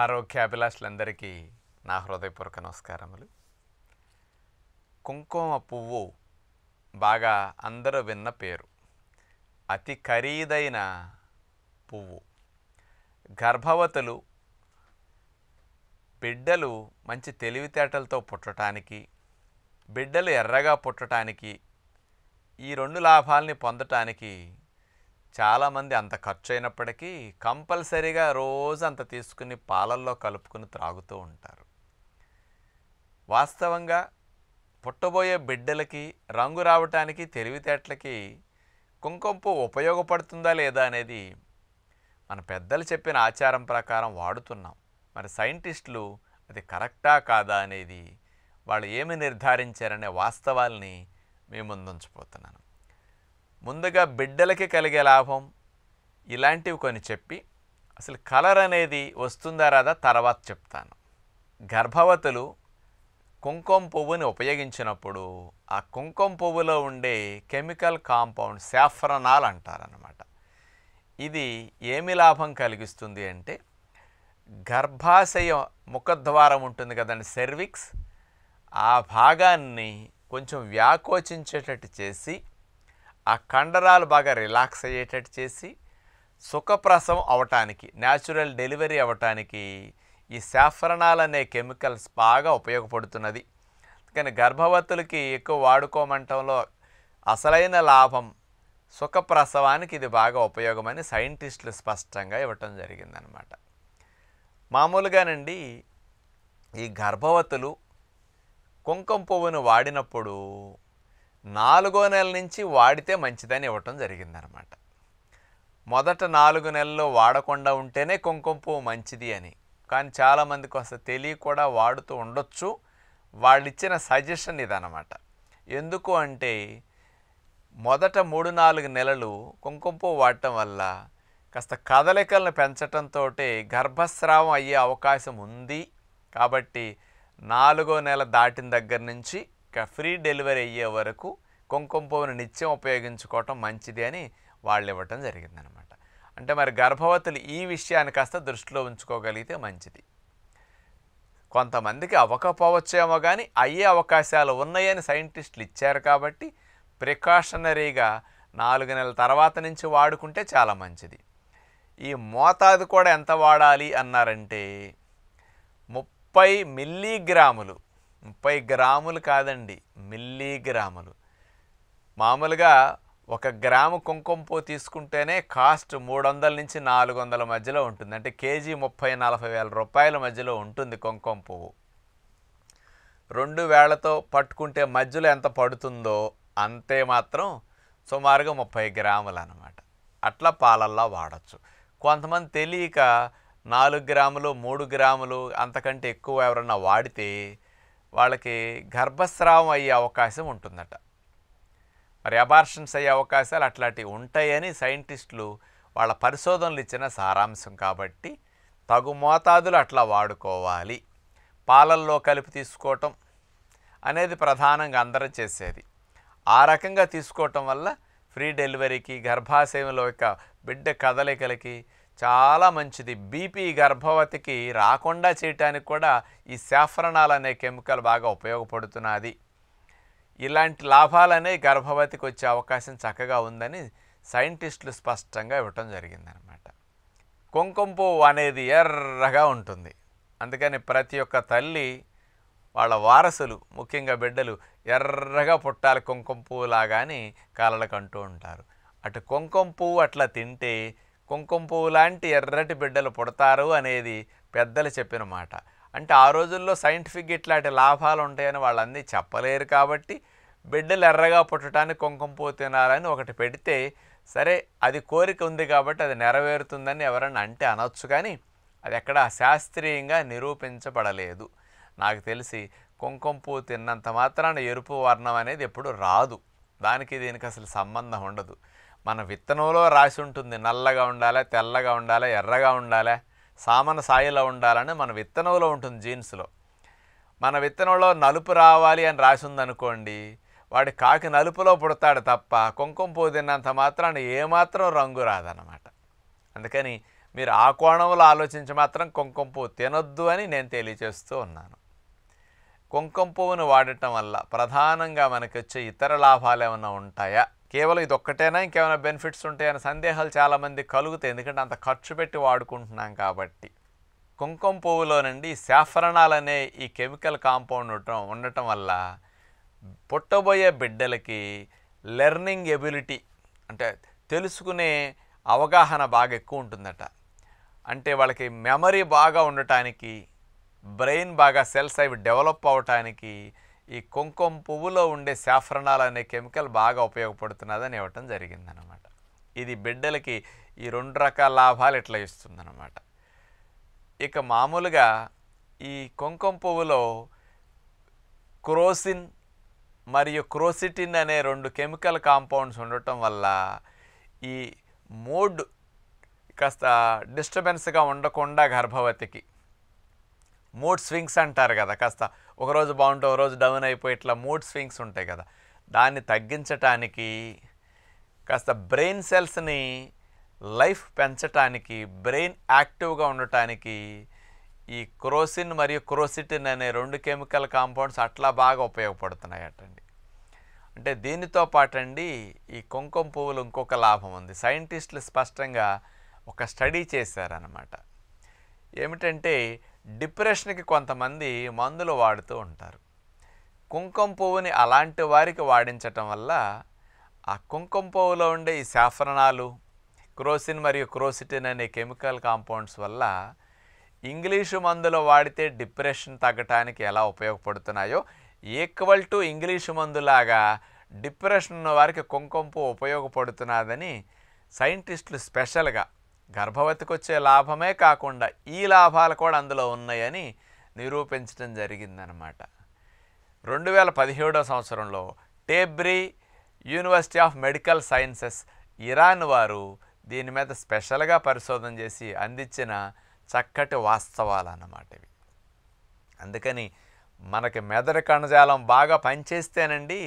ఆరోగ్యాభిలాషులందరికీ నా హృదయపూర్వక నమస్కారములు కుంకుమ పువ్వు బాగా అందరూ విన్న పేరు అతి ఖరీదైన పువ్వు గర్భవతులు బిడ్డలు మంచి తెలివితేటలతో పుట్టడానికి బిడ్డలు ఎర్రగా పుట్టడానికి ఈ రెండు లాభాలని పొందటానికి చాలామంది అంత ఖర్చు అయినప్పటికీ కంపల్సరీగా రోజు అంత తీసుకుని పాలల్లో కలుపుకుని త్రాగుతూ ఉంటారు వాస్తవంగా పుట్టబోయే బిడ్డలకి రంగు రావటానికి తెలివితేటలకి కుంకుమ ఉపయోగపడుతుందా లేదా అనేది మన పెద్దలు చెప్పిన ఆచారం ప్రకారం వాడుతున్నాం మరి సైంటిస్టులు అది కరెక్టా కాదా అనేది వాళ్ళు ఏమి నిర్ధారించారనే వాస్తవాల్ని మీ ముందుంచిపోతున్నాను ముందుగా బిడ్డలకి కలిగే లాభం ఇలాంటివి కొన్ని చెప్పి అసలు కలర్ అనేది వస్తుందా రాదా తర్వాత చెప్తాను గర్భవతులు కుంకుమ పువ్వుని ఉపయోగించినప్పుడు ఆ కుంకుమ పువ్వులో ఉండే కెమికల్ కాంపౌండ్ సాఫ్రనాల్ అంటారనమాట ఇది ఏమి లాభం కలిగిస్తుంది అంటే గర్భాశయ ముఖద్వారం ఉంటుంది కదండి సెర్విక్స్ ఆ భాగాన్ని కొంచెం వ్యాకోచించేటట్టు చేసి ఆ కండరాలు బాగా రిలాక్స్ అయ్యేటట్టు చేసి సుఖప్రసం అవటానికి న్యాచురల్ డెలివరీ అవటానికి ఈ సాఫ్రనాల్ అనే కెమికల్స్ బాగా ఉపయోగపడుతున్నది కానీ గర్భవతులకి ఎక్కువ వాడుకోమంటంలో అసలైన లాభం సుఖప్రసవానికి ఇది బాగా ఉపయోగమని సైంటిస్టులు స్పష్టంగా ఇవ్వటం జరిగిందనమాట మామూలుగానండి ఈ గర్భవతులు కుంకుమ పువ్వును వాడినప్పుడు నాలుగో నెల నుంచి వాడితే మంచిదని ఇవ్వటం జరిగిందనమాట మొదట నాలుగు నెలలు వాడకుండా ఉంటేనే కుంకుమ పువ్వు మంచిది అని కానీ చాలామందికి అసలు తెలియ కూడా వాడుతూ ఉండొచ్చు వాళ్ళిచ్చిన సజెషన్ ఇదనమాట ఎందుకు అంటే మొదట మూడు నాలుగు నెలలు కుంకుమ పువ్వు వాడటం వల్ల కాస్త కదలికలను పెంచడంతో గర్భస్రావం అయ్యే అవకాశం ఉంది కాబట్టి నాలుగో నెల దాటిన దగ్గర నుంచి ఫ్రీ డెలివరీ అయ్యే వరకు కుంకుమ పువ్వును నిత్యం ఉపయోగించుకోవటం మంచిది అని వాళ్ళు ఇవ్వటం జరిగిందనమాట అంటే మరి గర్భవతులు ఈ విషయాన్ని కాస్త దృష్టిలో ఉంచుకోగలిగితే మంచిది కొంతమందికి అవ్వకపోవచ్చేమో కానీ అయ్యే అవకాశాలు ఉన్నాయని సైంటిస్టులు ఇచ్చారు కాబట్టి ప్రికాషనరీగా నాలుగు నెలల తర్వాత నుంచి వాడుకుంటే చాలా మంచిది ఈ మోతాదు కూడా ఎంత వాడాలి అన్నారంటే ముప్పై మిల్లీగ్రాములు ముప్పై గ్రాములు కాదండి మిల్లీగ్రాములు మామూలుగా ఒక గ్రాము పువ్వు తీసుకుంటేనే కాస్ట్ మూడు వందల నుంచి నాలుగు వందల మధ్యలో ఉంటుంది అంటే కేజీ ముప్పై నలభై వేల రూపాయల మధ్యలో ఉంటుంది కుంకుమ పువ్వు రెండు వేళ్లతో పట్టుకుంటే మధ్యలో ఎంత పడుతుందో అంతే మాత్రం సుమారుగా ముప్పై గ్రాములు అనమాట అట్లా పాలల్లా వాడచ్చు కొంతమంది తెలియక నాలుగు గ్రాములు మూడు గ్రాములు అంతకంటే ఎక్కువ ఎవరన్నా వాడితే వాళ్ళకి గర్భస్రావం అయ్యే అవకాశం ఉంటుందట మరి అబార్షన్స్ అయ్యే అవకాశాలు అట్లాంటివి ఉంటాయని సైంటిస్టులు వాళ్ళ పరిశోధనలు ఇచ్చిన సారాంశం కాబట్టి తగు మోతాదులు అట్లా వాడుకోవాలి పాలల్లో కలిపి తీసుకోవటం అనేది ప్రధానంగా అందరం చేసేది ఆ రకంగా తీసుకోవటం వల్ల ఫ్రీ డెలివరీకి గర్భాశయంలో యొక్క బిడ్డ కదలికలకి చాలా మంచిది బీపీ గర్భవతికి రాకుండా చేయటానికి కూడా ఈ సాఫ్రనాల్ అనే కెమికల్ బాగా ఉపయోగపడుతున్నది ఇలాంటి లాభాలనే గర్భవతికి వచ్చే అవకాశం చక్కగా ఉందని సైంటిస్టులు స్పష్టంగా ఇవ్వటం జరిగిందనమాట కుంకుమ పువ్వు అనేది ఎర్రగా ఉంటుంది అందుకని ప్రతి ఒక్క తల్లి వాళ్ళ వారసులు ముఖ్యంగా బిడ్డలు ఎర్రగా పుట్టాలి కుంకుమ పువ్వులాగాని కాళ్ళకు అంటూ ఉంటారు అటు కుంకుమ పువ్వు అట్లా తింటే కుంకుమ పువ్వు లాంటి ఎర్రటి బిడ్డలు పుడతారు అనేది పెద్దలు చెప్పిన మాట అంటే ఆ రోజుల్లో సైంటిఫిక్ ఇట్లాంటి లాభాలు ఉంటాయని వాళ్ళన్నీ చెప్పలేరు కాబట్టి బిడ్డలు ఎర్రగా పుట్టడానికి కుంకుమ పువ్వు తినాలని ఒకటి పెడితే సరే అది కోరిక ఉంది కాబట్టి అది నెరవేరుతుందని ఎవరన్నా అంటే అనొచ్చు కానీ అది ఎక్కడ శాస్త్రీయంగా నిరూపించబడలేదు నాకు తెలిసి కుంకుమ పువ్వు తిన్నంత మాత్రాన ఎరుపు వర్ణం అనేది ఎప్పుడు రాదు దానికి దీనికి అసలు సంబంధం ఉండదు మన విత్తనంలో రాసి ఉంటుంది నల్లగా ఉండాలి తెల్లగా ఉండాలి ఎర్రగా ఉండాలి సామన సాయిలో ఉండాలని మన విత్తనంలో ఉంటుంది జీన్స్లో మన విత్తనంలో నలుపు రావాలి అని రాసి ఉందనుకోండి వాడి కాకి నలుపులో పుడతాడు తప్ప కుంకుమ పువ్వు తిన్నంత మాత్రాన ఏమాత్రం రంగు రాదనమాట అందుకని మీరు ఆ కోణంలో ఆలోచించి మాత్రం కుంకుమ పువ్వు తినొద్దు అని నేను తెలియజేస్తూ ఉన్నాను కుంకుమ పువ్వును వాడటం వల్ల ప్రధానంగా మనకి వచ్చే ఇతర లాభాలు ఏమైనా ఉంటాయా కేవలం ఇది ఒక్కటేనా ఇంకేమైనా బెనిఫిట్స్ ఉంటాయనే సందేహాలు చాలామంది కలుగుతాయి ఎందుకంటే అంత ఖర్చు పెట్టి వాడుకుంటున్నాం కాబట్టి కుంకుమ పువ్వులో నుండి సాఫరణాలు అనే ఈ కెమికల్ కాంపౌండ్ ఉండటం ఉండటం వల్ల పుట్టబోయే బిడ్డలకి లెర్నింగ్ ఎబిలిటీ అంటే తెలుసుకునే అవగాహన బాగా ఎక్కువ ఉంటుందట అంటే వాళ్ళకి మెమరీ బాగా ఉండటానికి బ్రెయిన్ బాగా సెల్స్ అవి డెవలప్ అవటానికి ఈ కుంకుమ పువ్వులో ఉండే సాఫ్రనాల్ అనే కెమికల్ బాగా ఉపయోగపడుతున్నదని ఇవ్వటం జరిగిందనమాట ఇది బిడ్డలకి ఈ రెండు రకాల లాభాలు ఇట్లా ఇస్తుందన్నమాట ఇక మామూలుగా ఈ కుంకుమ పువ్వులో క్రోసిన్ మరియు క్రోసిటిన్ అనే రెండు కెమికల్ కాంపౌండ్స్ ఉండటం వల్ల ఈ మూడ్ కాస్త డిస్టర్బెన్స్గా ఉండకుండా గర్భవతికి మూడ్ స్వింగ్స్ అంటారు కదా కాస్త ఒకరోజు బాగుంటే ఒకరోజు డౌన్ అయిపోయి ఇట్లా మూడ్ స్వింగ్స్ ఉంటాయి కదా దాన్ని తగ్గించటానికి కాస్త బ్రెయిన్ సెల్స్ని లైఫ్ పెంచటానికి బ్రెయిన్ యాక్టివ్గా ఉండటానికి ఈ క్రోసిన్ మరియు క్రోసిటిన్ అనే రెండు కెమికల్ కాంపౌండ్స్ అట్లా బాగా ఉపయోగపడుతున్నాయటండి అంటే దీనితో పాటండి ఈ కుంకుమ పువ్వులు ఇంకొక లాభం ఉంది సైంటిస్టులు స్పష్టంగా ఒక స్టడీ చేశారనమాట ఏమిటంటే డిప్రెషన్కి కొంతమంది మందులు వాడుతూ ఉంటారు కుంకుమ పువ్వుని అలాంటి వారికి వాడించటం వల్ల ఆ కుంకుమ పువ్వులో ఉండే ఈ శాఫరణాలు క్రోసిన్ మరియు క్రోసిటిన్ అనే కెమికల్ కాంపౌండ్స్ వల్ల ఇంగ్లీషు మందులు వాడితే డిప్రెషన్ తగ్గటానికి ఎలా ఉపయోగపడుతున్నాయో ఈక్వల్ టు ఇంగ్లీషు మందులాగా డిప్రెషన్ ఉన్న వారికి కుంకుమ పువ్వు ఉపయోగపడుతున్నదని సైంటిస్టులు స్పెషల్గా గర్భవతికి వచ్చే లాభమే కాకుండా ఈ లాభాలు కూడా అందులో ఉన్నాయని నిరూపించడం జరిగిందనమాట రెండు వేల పదిహేడో సంవత్సరంలో Tabriz University of Medical Sciences Iran వారు దీని మీద స్పెషల్గా పరిశోధన చేసి అందించిన చక్కటి వాస్తవాలు అన్నమాట ఇవి అందుకని మనకి మెదడు కణజాలం బాగా పనిచేస్తేనండి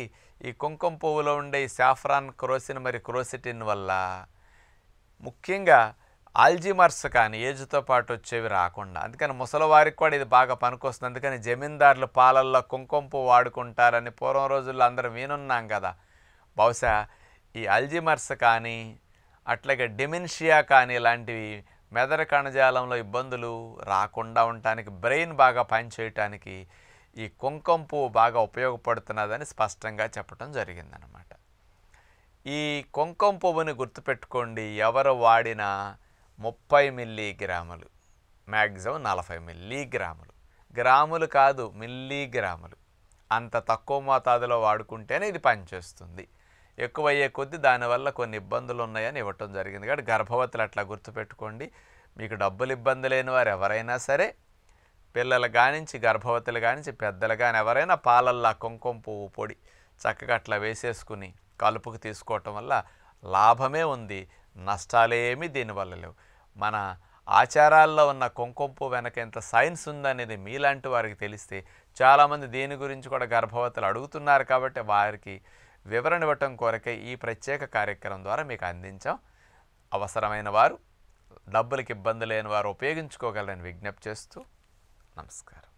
ఈ కుంకుమ పువ్వులో ఉండే ఈ సాఫ్రాన్ క్రోసిన్ మరి క్రోసిటిన్ వల్ల ముఖ్యంగా అల్జిమర్స్ కానీ ఏజ్తో పాటు వచ్చేవి రాకుండా అందుకని ముసలివారికి కూడా ఇది బాగా పనికొస్తుంది అందుకని జమీందారులు పాలల్లో కుంకుంపు వాడుకుంటారని పూర్వం రోజుల్లో అందరూ వినున్నాం కదా బహుశా ఈ అల్జిమర్స్ కానీ అట్లాగే డిమెన్షియా కానీ ఇలాంటివి మెదడు కణజాలంలో ఇబ్బందులు రాకుండా ఉండటానికి బ్రెయిన్ బాగా పనిచేయటానికి ఈ కుంకంపు బాగా ఉపయోగపడుతున్నదని స్పష్టంగా చెప్పడం జరిగిందనమాట ఈ కుంకుమ పువ్వుని గుర్తుపెట్టుకోండి ఎవరు వాడినా ముప్పై మిల్లీ గ్రాములు మ్యాక్సిమం నలభై మిల్లీ గ్రాములు గ్రాములు కాదు మిల్లీ గ్రాములు అంత తక్కువ మోతాదులో వాడుకుంటేనే ఇది పనిచేస్తుంది ఎక్కువయ్యే కొద్దీ దానివల్ల కొన్ని ఇబ్బందులు ఉన్నాయని ఇవ్వటం జరిగింది కాబట్టి గర్భవతులు అట్లా గుర్తుపెట్టుకోండి మీకు డబ్బులు ఇబ్బంది లేని వారు ఎవరైనా సరే పిల్లలు కానించి గర్భవతులు కానించి పెద్దలు కానీ ఎవరైనా పాలల్లా కుంకుమ పువ్వు పొడి చక్కగా అట్లా వేసేసుకుని కలుపుకు తీసుకోవటం వల్ల లాభమే ఉంది నష్టాలేమీ దీనివల్ల లేవు మన ఆచారాల్లో ఉన్న కొంకొంపు వెనక ఎంత సైన్స్ ఉందనేది మీలాంటి వారికి తెలిస్తే చాలామంది దీని గురించి కూడా గర్భవతులు అడుగుతున్నారు కాబట్టి వారికి వివరణ ఇవ్వటం కోరకే ఈ ప్రత్యేక కార్యక్రమం ద్వారా మీకు అందించాం అవసరమైన వారు డబ్బులకు ఇబ్బంది లేని వారు ఉపయోగించుకోగలని విజ్ఞప్తి చేస్తూ నమస్కారం